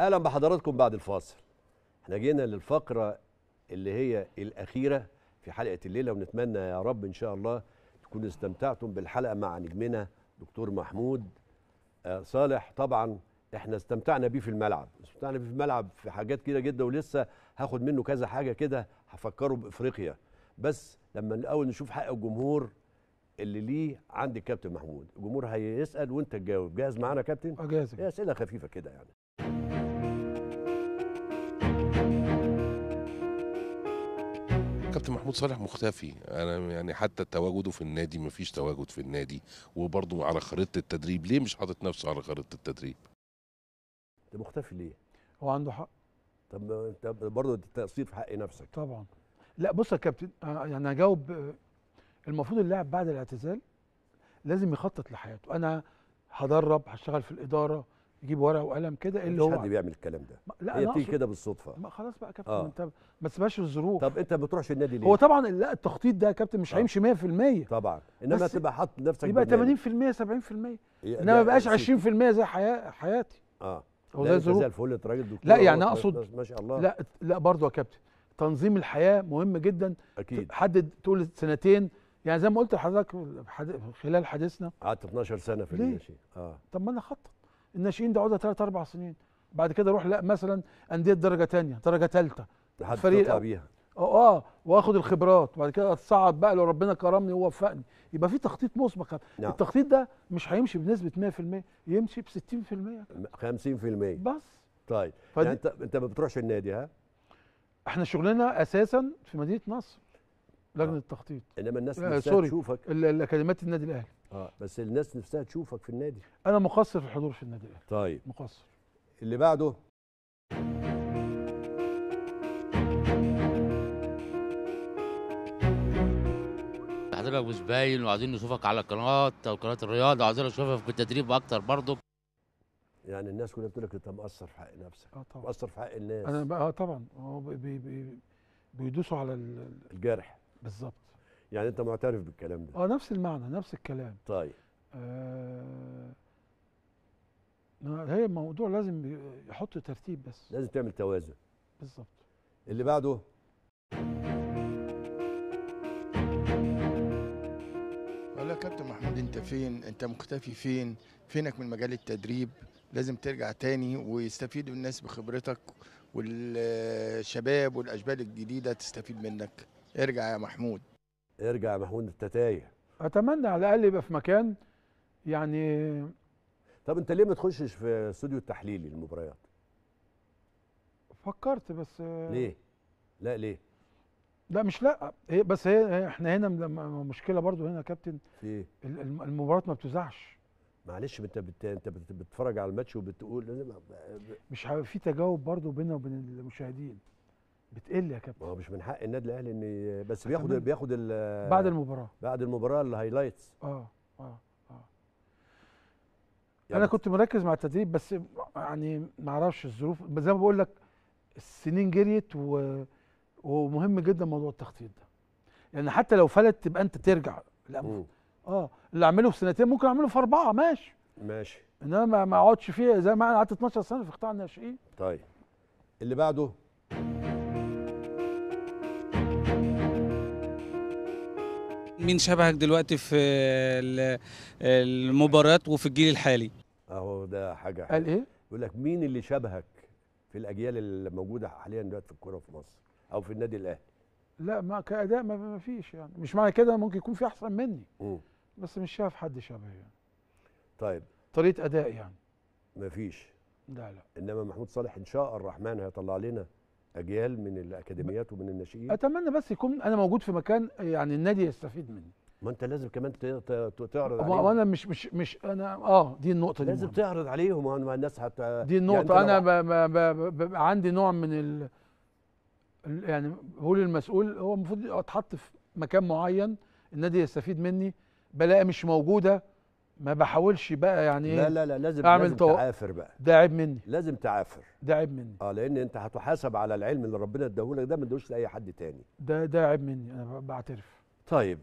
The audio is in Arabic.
اهلا بحضراتكم بعد الفاصل احنا جينا للفقره اللي هي الاخيره في حلقه الليله ونتمنى يا رب ان شاء الله تكونوا استمتعتم بالحلقه مع نجمنا دكتور محمود آه، صالح طبعا احنا استمتعنا بيه في الملعب استمتعنا بيه في الملعب في حاجات كده جدا ولسه هاخد منه كذا حاجه كده هفكره بافريقيا بس لما الاول نشوف حق الجمهور اللي ليه عند الكابتن محمود الجمهور هيسال وانت تجاوب جاهز معانا يا كابتن آه، جاهز اسئله خفيفه كده يعني محمود صالح مختفي انا يعني حتى تواجده في النادي مفيش تواجد في النادي وبرضه على خريطه التدريب ليه مش حاطط نفسه على خريطه التدريب انت مختفي ليه هو عنده حق طب انت برضه تقصير في حق نفسك طبعا لا بص يا كابتن يعني هجاوب المفروض اللاعب بعد الاعتزال لازم يخطط لحياته انا هدرب هشتغل في الاداره يجيب ورقه وقلم كده اللي هو حد بيعمل الكلام ده لا هي بتيجي كده بالصدفه ما خلاص بقى يا كابتن آه. انت ما تسيبهاش الظروف طب انت ما بتروحش النادي ليه؟ هو طبعا لا التخطيط ده يا كابتن مش آه. هيمشي 100% طبعا انما تبقى حاطط نفسك يبقى 80% 70% انما ما يبقاش 20% زي حياه حياتي اه هو زي الظروف زي الفل انت راجل دكتور لا يعني طيب، اقصد ما شاء الله لا لا برضه يا كابتن تنظيم الحياه مهم جدا اكيد حدد تقول سنتين يعني زي ما قلت لحضرتك خلال حديثنا قعدت 12 سنه في ليه؟ اه طب ما انا اخطط الناشئين ده عقده ثلاث اربع سنين بعد كده اروح لا مثلا انديه درجه ثانيه درجه ثالثه لحد تطلع بيها آه،, اه واخد الخبرات وبعد كده اتصعد بقى لو ربنا كرمني ووفقني يبقى في تخطيط مسبق نعم. التخطيط ده مش هيمشي بنسبه 100% يمشي ب 60% 50% بس طيب فدي... يعني انت انت ما بتروحش النادي ها احنا شغلنا اساسا في مدينه نصر لجنه آه. التخطيط انما الناس مش آه، تشوفك اكاديميات النادي الاهلي اه بس الناس نفسها تشوفك في النادي انا مقصر في الحضور في النادي الاهلي طيب مقصر اللي بعده حضرتك مش باين وعايزين نشوفك على او قناه الرياضه وعايزين نشوفك في التدريب اكتر برضو يعني الناس كلها بتقول لك انت مقصر في حق نفسك اه طبعا مقصر في حق الناس انا بقى اه طبعا هو بي بي بيدوسوا على الجرح بالظبط يعني انت معترف بالكلام ده اه نفس المعنى نفس الكلام طيب آه هي الموضوع لازم يحط ترتيب بس لازم تعمل توازن بالظبط اللي بعده والله كابتن محمود انت فين انت مختفي فين فينك من مجال التدريب لازم ترجع تاني ويستفيدوا الناس بخبرتك والشباب والاشبال الجديده تستفيد منك ارجع يا محمود ارجع يا مهون تايه اتمنى على الاقل يبقى في مكان يعني طب انت ليه ما تخشش في استوديو التحليل للمباريات فكرت بس ليه لا ليه لا مش لا هي بس هي احنا هنا مشكله برضو هنا يا كابتن في إيه؟ المباراه ما بتزعش معلش انت انت بتتفرج على الماتش وبتقول مش في تجاوب برضو بيننا وبين المشاهدين بتقل يا كابتن ما هو مش من حق النادي الاهلي ان بس بياخد بياخد بعد المباراه بعد المباراه الهايلايتس اه اه اه يعني انا كنت مركز مع التدريب بس يعني ما اعرفش الظروف زي ما بقول لك السنين جريت و... ومهم جدا موضوع التخطيط ده لان يعني حتى لو فلت تبقى انت ترجع لا اه اللي اعمله في سنتين ممكن اعمله في اربعه ماشي ماشي انما ما اقعدش فيه زي ما انا قعدت 12 سنه في قطاع الناشئين طيب اللي بعده مين شبهك دلوقتي في المباريات وفي الجيل الحالي اهو ده حاجه قال ايه بيقول لك مين اللي شبهك في الاجيال اللي موجوده حاليا دلوقتي في الكوره في مصر او في النادي الاهلي لا ما كاداء ما فيش يعني مش معنى كده ممكن يكون في احسن مني م. بس مش شايف حد شبهي يعني طيب طريقه اداء يعني ما فيش لا لا انما محمود صالح ان شاء الرحمن هيطلع لنا اجيال من الاكاديميات ومن الناشئين اتمنى بس يكون انا موجود في مكان يعني النادي يستفيد مني ما انت لازم كمان تعرض عليهم وانا مش مش مش انا اه دي النقطه دي لازم تعرض عليهم الناس حتى دي يعني النقطه يعني انا ب... ب... ب... عندي نوع من ال... يعني بقول المسؤول هو المفروض اتحط في مكان معين النادي يستفيد مني بلاقي مش موجوده ما بحاولش بقى يعني لا إيه لا لا لازم اعمل لازم تعافر بقى ده عيب مني لازم تعافر ده عيب مني اه لان انت هتحاسب على العلم اللي ربنا اداهولك ده ما ادوش لاي حد تاني ده ده عيب مني انا بعترف طيب